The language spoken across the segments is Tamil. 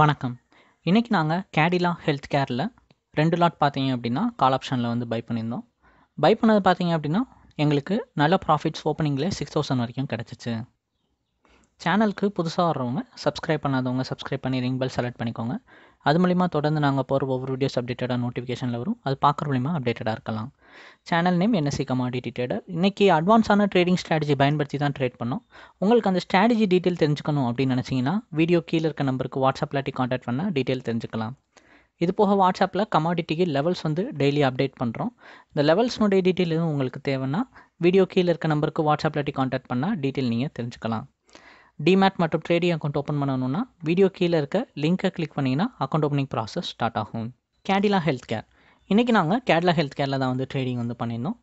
வணக்கம் இன்றைக்கி நாங்கள் கேடிலா ஹெல்த் கேரில் ரெண்டு லாட் பார்த்தீங்க அப்படின்னா கால் ஆப்ஷனில் வந்து பை பண்ணியிருந்தோம் பை பண்ணது பார்த்தீங்க அப்படின்னா எங்களுக்கு நல்ல ப்ராஃபிட்ஸ் ஓப்பனிங்கில் சிக்ஸ் தௌசண்ட் வரைக்கும் கிடச்சிச்சு சேனலுக்கு புதுசாக வர்றவங்க சப்ஸ்கிரைப் பண்ணாதவங்க சப்ஸ்கிரைப் பண்ணி ரிங் பெல் செலக்ட் பண்ணிக்கோங்க அது மூலிமா தொடர்ந்து நாங்கள் போகிற ஒவ்வொரு வீடியோஸ் அப்டேட்டடாக நோட்டிஃபிகேஷனில் வரும் அது பார்க்குற மூலிமா அப்டேட்டடாக இருக்கலாம் channel name NSC commodity trader இன்றைக்கி அட்வான்ஸான ட்ரேடிங் ஸ்ட்ராட்டஜி பயன்படுத்தி தான் ட்ரேட் பண்ணோம் உங்களுக்கு அந்த ஸ்ட்ராட்டஜி டீட்டெயில் தெரிஞ்சுக்கணும் அப்படின்னு நினச்சிங்கன்னா வீடியோ கீழே இருக்க நம்பருக்கு வாட்ஸ்அப்பில் காண்டாக்ட் பண்ணால் டீட்டெயில் தெரிஞ்சுக்கலாம் இது போக வாட்ஸ்அப்பில் கமாடிட்டிக்கு லெவல்ஸ் வந்து டெய்லி அப்டேட் பண்ணுறோம் இந்த லெவல்ஸ்னுடைய டீட்டெயில் எதுவும் உங்களுக்கு தேவைன்னா வீடியோ கீழே இருக்க நம்பருக்கு வாட்ஸ்அப்பில் காண்டாக்ட் பண்ணால் டீட்டெயில் நீங்கள் தெரிஞ்சுக்கலாம் டிமேட் மற்றும் ட்ரேடிங் அக்கௌண்ட் ஓப்பன் பண்ணணும்னா வீடியோ கீழே இருக்க லிங்க்கை கிளிக் பண்ணிங்கன்னா அக்கௌண்ட் ஓப்பனிங் ப்ராசஸ் ஸ்டார்ட் ஆகும் கேடிலா ஹெல்த் கேர் இன்றைக்கி நாங்கள் கேட்லா ஹெல்த் கேரில் தான் வந்து ட்ரேடிங் வந்து பண்ணியிருந்தோம்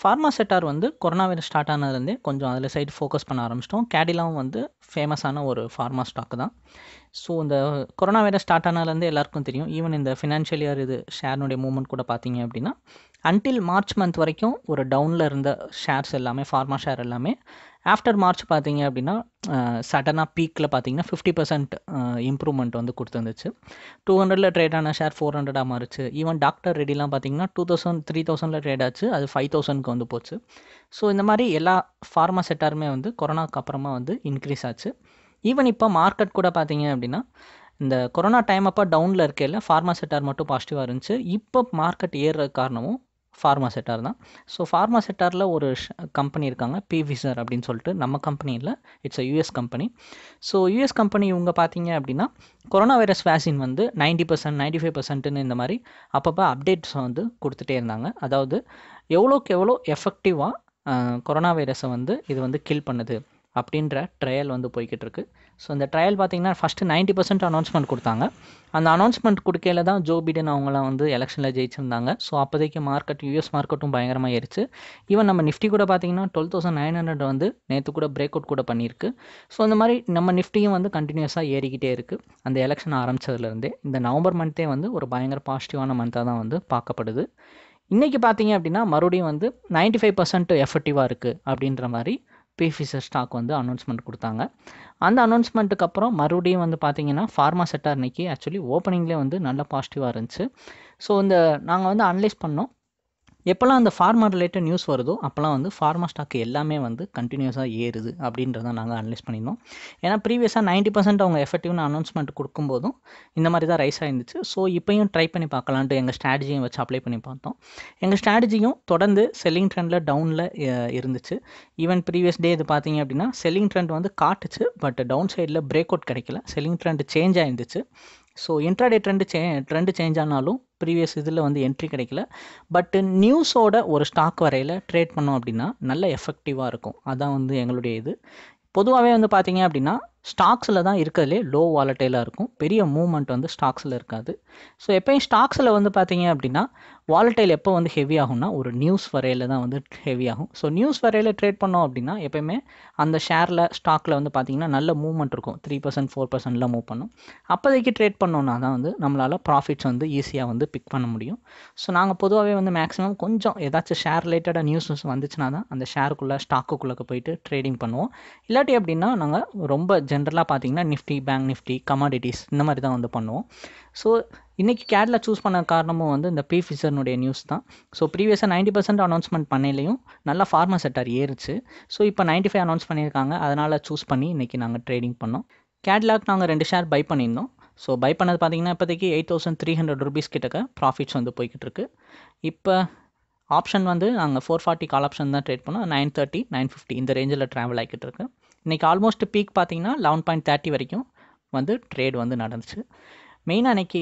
ஃபார்மா செட்டார் வந்து கொரோனா வைரஸ் ஸ்டார்ட் ஆனதுலேருந்தே கொஞ்சம் அதில் சைடு ஃபோக்கஸ் பண்ண ஆரம்பிச்சிட்டோம் கேடிலாவும் வந்து ஃபேமஸான ஒரு ஃபார்மா ஸ்டாக் தான் ஸோ இந்த கொரோனா வைரஸ் ஸ்டார்ட் ஆனதுலேருந்து எல்லாருக்கும் தெரியும் ஈவன் இந்த ஃபினான்ஷியல் இயர் இது ஷேர்னுடைய மூமெண்ட் கூட பார்த்தீங்க அப்படின்னா அன்டில் மார்ச் மந்த் வரைக்கும் ஒரு டவுனில் இருந்த ஷேர்ஸ் எல்லாமே ஃபார்மா ஷேர் எல்லாமே ஆஃப்டர் மார்ச் பார்த்தீங்க அப்படின்னா சடனாக பீக்கில் பார்த்தீங்கன்னா ஃபிஃப்டி பர்சன்ட் இம்ப்ரூவ்மெண்ட் வந்து கொடுத்துருந்துச்சு டூ ஹண்ட்ரடில் ட்ரேட் ஆன ஷேர் ஃபோர் ஹண்ட்ரடாக மாறிச்சு ஈவன் டாக்டர் ரெடிலாம் பார்த்தீங்கன்னா டூ தௌசண்ட் த்ரீ தௌசண்டில் ட்ரேட் ஆச்சு அது ஃபைவ் தௌசண்ட்க்கு வந்து போச்சு ஸோ இந்த மாதிரி எல்லா ஃபார்மா செட்டாருமே வந்து கொரோனாக்கு அப்புறமா வந்து இன்க்ரீஸ் ஆச்சு ஈவன் இப்போ மார்க்கெட் கூட பார்த்தீங்க அப்படின்னா இந்த கொரோனா டைம் அப்போ டவுனில் இருக்கையில் ஃபார்மா செட்டார் மட்டும் பாசிட்டிவாக இருந்துச்சு இப்போ மார்க்கெட் ஏறுற காரணமும் ஃபார்மா செட்டார் தான் ஸோ ஃபார்மா செட்டாரில் ஒரு கம்பெனி இருக்காங்க பிவிசர் அப்படின்னு சொல்லிட்டு நம்ம கம்பெனி இல்லை it's a US company so US company இவங்க பார்த்தீங்க அப்படின்னா கொரோனா வைரஸ் வேக்சின் வந்து நைன்ட்டி பர்சன்ட் நைன்டி ஃபைவ் பர்சன்ட்டுன்னு இந்த மாதிரி அப்பப்போ அப்டேட்ஸ் வந்து கொடுத்துட்டே இருந்தாங்க அதாவது எவ்வளோக்கு எவ்வளோ எஃபெக்டிவாக கொரோனா வைரஸை வந்து இது வந்து கில் பண்ணுது அப்படின்ற ட்ரையல் வந்து போய்கிட்டு இருக்கு ஸோ இந்த ட்ரையல் பார்த்தீங்கன்னா ஃபஸ்ட்டு நைன்ட்டி பர்சன்ட் அனௌன்ஸ்மெண்ட் கொடுத்தாங்க அந்த அனௌன்ஸ்மெண்ட் கொடுக்கையில் தான் ஜோ பிடன் அவங்களாம் வந்து எலெக்ஷனில் ஜெயிச்சிருந்தாங்க ஸோ அப்போதைக்கு மார்க்கெட் யூஎஸ் மார்க்கெட்டும் பயங்கரமாக ஆயிடுச்சு ஈவன் நம்ம நிஃப்டி கூட பார்த்தீங்கன்னா டுவெல் தௌசண்ட் நைன் ஹண்ட்ரட் வந்து நேற்று கூட பிரேக் அவுட் கூட பண்ணியிருக்கு ஸோ இந்த மாதிரி நம்ம நிஃப்டியும் வந்து கண்டினியூஸாக ஏறிக்கிட்டே இருக்குது அந்த எலெக்ஷன் ஆரம்பித்ததுலேருந்தே இந்த நவம்பர் மந்த்தே வந்து ஒரு பயங்கர பாசிட்டிவான மந்தாக தான் வந்து பார்க்கப்படுது இன்றைக்கி பார்த்தீங்க அப்படின்னா மறுபடியும் வந்து நைன்ட்டி ஃபைவ் பர்சன்ட் எஃபெக்டிவாக இருக்குது அப்படின்ற மாதிரி பே ஸ்டாக் வந்து அனௌன்ஸ்மெண்ட் கொடுத்தாங்க அந்த அனௌன்ஸ்மெண்ட்டுக்கு அப்புறம் மறுபடியும் வந்து பார்த்தீங்கன்னா ஃபார்மா செட்டார் இன்றைக்கி ஆக்சுவலி ஓப்பனிங்லேயே வந்து நல்ல பாசிட்டிவாக இருந்துச்சு ஸோ இந்த நாங்கள் வந்து அனலைஸ் பண்ணோம் எப்போல்லாம் அந்த ஃபார்மா ரிலேட்டட் நியூஸ் வருதோ அப்போல்லாம் வந்து ஃபார்மா ஸ்டாக் எல்லாமே வந்து கண்டினியூஸாக ஏறுது அப்படின்றத நாங்கள் அனலைஸ் பண்ணியிருந்தோம் ஏன்னா ப்ரீவியஸாக நைன்ட்டி பர்சன்ட் அவங்க எஃபெக்டிவ்னு அனௌன்ஸ்மெண்ட் கொடுக்கும்போதும் இந்த மாதிரி தான் ரைஸ் ஆயிருந்துச்சு ஸோ இப்போயும் ட்ரை பண்ணி பார்க்கலான்ட்டு எங்கள் ஸ்ட்ராட்டஜியும் வச்சு அப்ளை பண்ணி பார்த்தோம் எங்கள் ஸ்ட்ராட்டஜியும் தொடர்ந்து செல்லிங் ட்ரெண்டில் டவுனில் இருந்துச்சு ஈவன் ப்ரீவியஸ் டே இது பார்த்தீங்க அப்படின்னா செல்லிங் ட்ரெண்ட் வந்து காட்டுச்சு பட் டவுன் சைடில் பிரேக் அவுட் கிடைக்கல செல்லிங் ட்ரெண்ட் சேஞ்ச் ஆயிருந்துச்சு ஸோ இன்ட்ராடே ட்ரெண்டு சே ட்ரெண்டு சேஞ்ச் ஆனாலும் ப்ரீவியஸ் இதில் வந்து என்ட்ரி கிடைக்கல பட்டு நியூஸோட ஒரு ஸ்டாக் வரையில் ட்ரேட் பண்ணோம் அப்படின்னா நல்ல எஃபெக்டிவாக இருக்கும் அதான் வந்து எங்களுடைய இது பொதுவாகவே வந்து பார்த்தீங்க அப்படின்னா ஸ்டாக்ஸில் தான் இருக்கிறதுலே லோ வாலட்டைலாக இருக்கும் பெரிய மூவ்மெண்ட் வந்து ஸ்டாக்ஸில் இருக்காது ஸோ எப்போயும் ஸ்டாக்ஸில் வந்து பார்த்தீங்க அப்படின்னா வாலட்டைல் எப்போ வந்து ஹெவி ஆகும்னா ஒரு நியூஸ் வரையில் தான் வந்து ஹெவி ஆகும் ஸோ நியூஸ் வரையில் ட்ரேட் பண்ணோம் அப்படின்னா எப்போயுமே அந்த ஷேரில் ஸ்டாக்கில் வந்து பார்த்திங்கன்னா நல்ல மூவ்மெண்ட் இருக்கும் த்ரீ பர்சன்ட் ஃபோர் பர்சன்ட்லாம் மூவ் பண்ணும் அப்போதைக்கு ட்ரேட் பண்ணோன்னா தான் வந்து நம்மளால் ப்ராஃபிட்ஸ் வந்து ஈஸியாக வந்து பிக் பண்ண முடியும் ஸோ நாங்கள் பொதுவாகவே வந்து மேக்ஸிமம் கொஞ்சம் ஏதாச்சும் ஷேர் ரிலேட்டடாக நியூஸ் வந்துச்சுன்னா தான் அந்த ஷேருக்குள்ளே ஸ்டாக்குக்குள்ளே போயிட்டு ட்ரேடிங் பண்ணுவோம் இல்லாட்டி அப்படின்னா நாங்கள் ரொம்ப ஜென் ஜென்ரலாக பார்த்தீங்கன்னா நிஃப்டி பேங்க் நிஃப்டி கமாடிட்டிஸ் இந்த மாதிரி தான் வந்து பண்ணுவோம் ஸோ இன்றைக்கி கேட்டில் சூஸ் பண்ண காரணமும் வந்து இந்த பி ஃபிசர்னுடைய நியூஸ் தான் ஸோ ப்ரீவியஸாக நைன்ட்டி பர்சன்ட் அனௌன்ஸ்மெண்ட் பண்ணலையும் நல்லா ஃபார்மா செட்டார் ஏறுச்சு ஸோ இப்போ நைன்ட்டி ஃபைவ் அனௌன்ஸ் பண்ணியிருக்காங்க அதனால் சூஸ் பண்ணி இன்றைக்கி நாங்கள் ட்ரேடிங் பண்ணோம் கேட்லாக் நாங்கள் ரெண்டு ஷேர் பை பண்ணியிருந்தோம் ஸோ பை பண்ணது பார்த்திங்கன்னா இப்போதைக்கு eight thousand three hundred rupees கிட்டக்க ப்ராஃபிட்ஸ் வந்து போய்கிட்டு இருக்கு இப்போ ஆப்ஷன் வந்து நாங்கள் ஃபோர் ஃபார்ட்டி கால் ஆப்ஷன் தான் ட்ரேட் பண்ணோம் நைன் தேர்ட்டி நைன் ஃபிஃப்டி இந்த ரேஞ்சில் ட்ராவல் ஆகிக்கிட்டு இருக்குது இன்றைக்கி ஆல்மோஸ்ட் பீக் பார்த்தீங்கன்னா லெவன் பாயிண்ட் தேர்ட்டி வரைக்கும் வந்து ட்ரேட் வந்து நடந்துச்சு மெயினாக அன்றைக்கி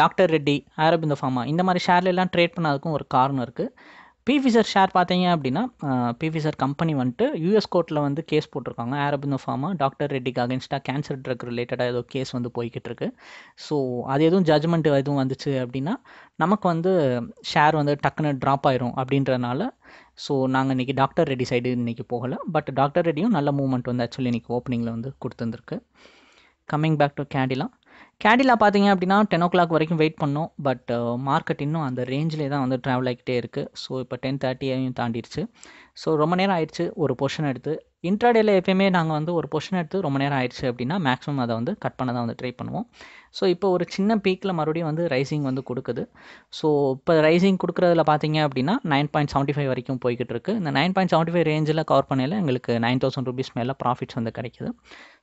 டாக்டர் ரெட்டி ஆரபிந்த ஃபார்மா இந்த மாதிரி ஷேர்லாம் ட்ரேட் பண்ணதுக்கும் ஒரு காரணம் இருக்குது பிஃபிசர் ஷேர் பார்த்தீங்க அப்படின்னா பிஃபிசர் கம்பெனி வந்துட்டு யூஎஸ் கோர்ட்டில் வந்து கேஸ் போட்டிருக்காங்க ஆரபிந்தோ ஃபார்மா டாக்டர் ரெட்டிக்கு அகேன்ஸ்டாக கேன்சர் ட்ரக் ரிலேட்டடாக ஏதோ கேஸ் வந்து போய்கிட்டு இருக்கு ஸோ அது எதுவும் ஜட்ஜ்மெண்ட் எதுவும் வந்துச்சு அப்படின்னா நமக்கு வந்து ஷேர் வந்து டக்குன்னு ட்ராப் ஆயிரும் அப்படின்றனால ஸோ நாங்கள் இன்றைக்கி டாக்டர் ரெடி சைடு இன்றைக்கி போகலை பட் டாக்டர் ரெடியும் நல்ல மூமெண்ட் வந்து ஆக்சுவலி இன்றைக்கி ஓப்பனிங்கில் வந்து கொடுத்துருந்துருக்கு coming back to Cadila Cadila பார்த்தீங்க அப்படின்னா டென் ஓ கிளாக் வரைக்கும் வெயிட் பண்ணோம் பட் மார்க்கெட் uh, இன்னும் அந்த ரேஞ்சிலே தான் வந்து ட்ராவல் ஆகிக்கிட்டே இருக்குது ஸோ இப்போ டென் தேர்ட்டியையும் தாண்டிடுச்சு ஸோ ரொம்ப நேரம் ஆயிடுச்சு ஒரு பொர்ஷன் எடுத்து இன்ட்ராடேல எப்பயுமே நாங்கள் வந்து ஒரு பொஷன் எடுத்து ரொம்ப நேரம் ஆயிடுச்சு அப்படின்னா மேக்ஸிமம் அதை வந்து கட் பண்ண தான் வந்து ட்ரை பண்ணுவோம் ஸோ இப்போ ஒரு சின்ன பீக்கில் மறுபடியும் வந்து ரைசிங் வந்து கொடுக்குது ஸோ இப்போ ரைசிங் கொடுக்குறதுல பார்த்தீங்க அப்படின்னா நைன் பாயிண்ட் செவன்ட்டி ஃபைவ் வரைக்கும் போய்கிட்டு இருக்குது இந்த நைன் பாயிண்ட் செவன்ட்டி ஃபைவ் ரேஞ்சில் கவர் பண்ணையில் எங்களுக்கு நைன் தௌசண்ட் ருபீஸ் மேலே ப்ராஃபிட்ஸ் வந்து கிடைக்குது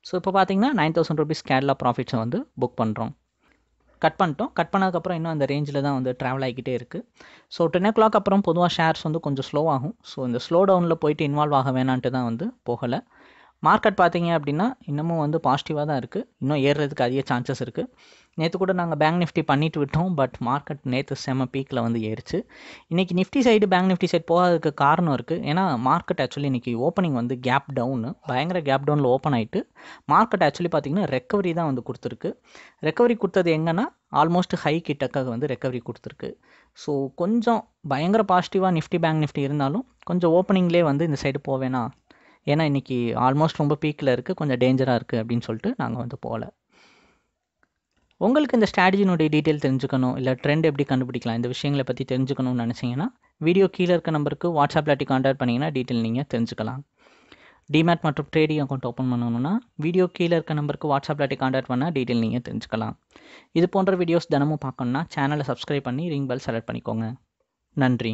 ஸோ இப்போ பார்த்தீங்கன்னா நைன் தௌசண்ட் ருபீஸ் கேட்லா ப்ராஃபிட்ஸை வந்து புக் பண்ணுறோம் கட் பண்ணிட்டோம் கட் பண்ணதுக்கப்புறம் இன்னும் அந்த ரேஞ்சில் தான் வந்து ட்ராவல் ஆகிக்கிட்டே இருக்குது ஸோ டென் ஓ கிளாக் அப்புறம் பொதுவாக ஷேர்ஸ் வந்து கொஞ்சம் ஸ்லோ ஆகும் ஸோ இந்த ஸ்லோ டவுனில் போயிட்டு இன்வால்வ் ஆக வேணான்ட்டு தான் வந்து போகலை மார்க்கெட் பார்த்தீங்க அப்படின்னா இன்னமும் வந்து பாசிட்டிவாக தான் இருக்குது இன்னும் ஏறுறதுக்கு அதிக சான்சஸ் இருக்குது நேற்று கூட நாங்கள் பேங்க் நிஃப்டி பண்ணிட்டு விட்டோம் பட் மார்க்கெட் நேற்று செம பீக்கில் வந்து ஏறிச்சு இன்றைக்கி Nifty side bank Nifty side போகாததுக்கு காரணம் இருக்குது ஏன்னா மார்க்கெட் ஆக்சுவலி இன்றைக்கி ஓப்பனிங் வந்து கேப் டவுனு பயங்கர கேப் டவுனில் ஓப்பன் ஆகிட்டு மார்க்கெட் ஆக்சுவலி பார்த்திங்கன்னா ரெக்கவரி தான் வந்து கொடுத்துருக்கு ரெக்கவரி கொடுத்தது எங்கன்னா ஆல்மோஸ்ட் ஹை கிட்டக்காக வந்து ரெக்கவரி கொடுத்துருக்கு ஸோ கொஞ்சம் பயங்கர பாசிட்டிவாக நிஃப்டி பேங்க் நிஃப்டி இருந்தாலும் கொஞ்சம் ஓப்பனிங்லேயே வந்து இந்த சைடு போவேனா ஏன்னா இன்றைக்கி ஆல்மோஸ்ட் ரொம்ப பீக்கில் இருக்குது கொஞ்சம் டேஞ்சராக இருக்குது அப்படின்னு சொல்லிட்டு நாங்கள் வந்து போகல உங்களுக்கு இந்த ஸ்ட்ராட்டஜினுடைய டீட்டெயில் தெரிஞ்சுக்கணும் இல்லை ட்ரெண்ட் எப்படி கண்டுபிடிக்கலாம் இந்த விஷயங்களை பற்றி தெரிஞ்சுக்கணும்னு நினச்சிங்கன்னா வீடியோ கீழே இருக்க நம்பருக்கு வாட்ஸ்அப்பில் காண்டாக்ட் பண்ணிங்கன்னா டீட்டெயில் நீங்கள் தெரிஞ்சுக்கலாம் டிமேட் மற்றும் ட்ரேடிங் அக்கௌண்ட் ஓப்பன் பண்ணணும்னா வீடியோ கீழே இருக்க நம்பருக்கு வாட்ஸ்அப்பில் காண்டாக்ட் பண்ணால் டீட்டெயில் நீங்கள் தெரிஞ்சுக்கலாம் இது போன்ற வீடியோஸ் தினமும் பார்க்கணுன்னா சேனலை சப்ஸ்கிரைப் பண்ணி ரிங் பெல் செலக்ட் பண்ணிக்கோங்க நன்றி